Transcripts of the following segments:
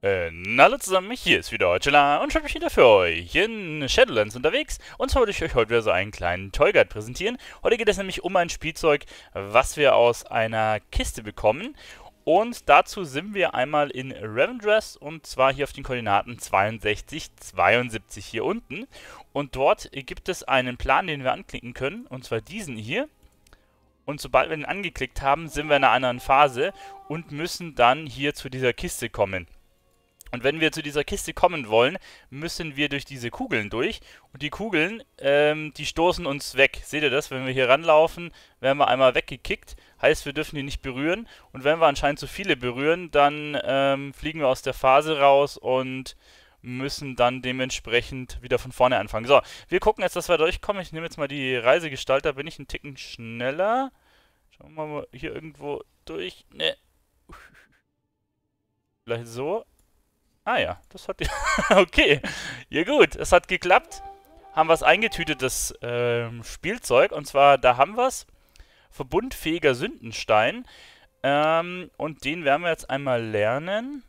Äh, hallo zusammen, hier ist wieder Heuchela und schon wieder für euch in Shadowlands unterwegs. Und zwar wollte ich euch heute wieder so einen kleinen Toy Guide präsentieren. Heute geht es nämlich um ein Spielzeug, was wir aus einer Kiste bekommen. Und dazu sind wir einmal in Ravendress und zwar hier auf den Koordinaten 62, 72 hier unten. Und dort gibt es einen Plan, den wir anklicken können, und zwar diesen hier. Und sobald wir den angeklickt haben, sind wir in einer anderen Phase und müssen dann hier zu dieser Kiste kommen. Und wenn wir zu dieser Kiste kommen wollen, müssen wir durch diese Kugeln durch. Und die Kugeln, ähm, die stoßen uns weg. Seht ihr das? Wenn wir hier ranlaufen, werden wir einmal weggekickt. Heißt, wir dürfen die nicht berühren. Und wenn wir anscheinend zu viele berühren, dann ähm, fliegen wir aus der Phase raus und müssen dann dementsprechend wieder von vorne anfangen. So, wir gucken jetzt, dass wir durchkommen. Ich nehme jetzt mal die Reisegestalter. Bin ich ein Ticken schneller? Schauen wir mal hier irgendwo durch. Ne. Vielleicht so. Ah ja, das hat... okay, ja gut, es hat geklappt. Haben wir es eingetütetes ähm, Spielzeug. Und zwar, da haben wir es. Verbundfähiger Sündenstein. Ähm, und den werden wir jetzt einmal lernen.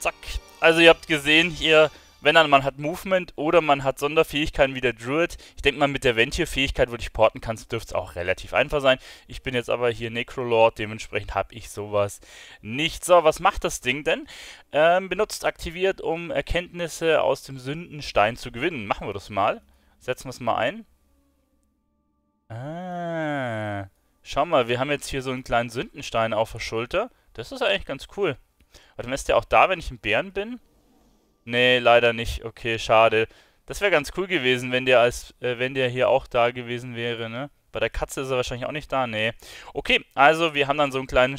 Zack. Also ihr habt gesehen, hier wenn dann man hat Movement oder man hat Sonderfähigkeiten wie der Druid. Ich denke mal, mit der Ventir-Fähigkeit, wo du dich porten kannst, dürfte es auch relativ einfach sein. Ich bin jetzt aber hier Necrolord, dementsprechend habe ich sowas nicht. So, was macht das Ding denn? Ähm, benutzt, aktiviert, um Erkenntnisse aus dem Sündenstein zu gewinnen. Machen wir das mal. Setzen wir es mal ein. Ah. Schau mal, wir haben jetzt hier so einen kleinen Sündenstein auf der Schulter. Das ist eigentlich ganz cool. Warte mal, ist der auch da, wenn ich ein Bären bin? Nee, leider nicht. Okay, schade. Das wäre ganz cool gewesen, wenn der als, äh, wenn der hier auch da gewesen wäre, ne? Bei der Katze ist er wahrscheinlich auch nicht da, nee. Okay, also wir haben dann so einen kleinen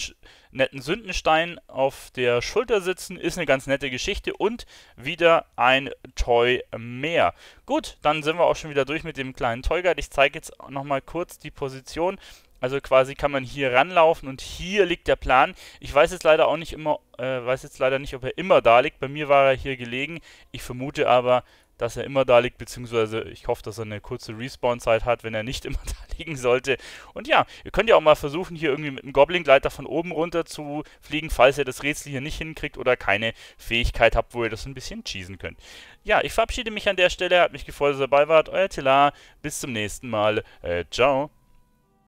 netten Sündenstein auf der Schulter sitzen. Ist eine ganz nette Geschichte und wieder ein Toy mehr. Gut, dann sind wir auch schon wieder durch mit dem kleinen Toy Guide. Ich zeige jetzt nochmal kurz die Position. Also quasi kann man hier ranlaufen und hier liegt der Plan. Ich weiß jetzt leider auch nicht immer, äh, weiß jetzt leider nicht, ob er immer da liegt. Bei mir war er hier gelegen. Ich vermute aber, dass er immer da liegt, beziehungsweise ich hoffe, dass er eine kurze Respawn-Zeit hat, wenn er nicht immer da liegen sollte. Und ja, ihr könnt ja auch mal versuchen, hier irgendwie mit einem Goblin-Gleiter von oben runter zu fliegen, falls ihr das Rätsel hier nicht hinkriegt oder keine Fähigkeit habt, wo ihr das ein bisschen cheesen könnt. Ja, ich verabschiede mich an der Stelle, hat mich gefreut, dass ihr dabei wart, euer Telar, bis zum nächsten Mal, äh, ciao.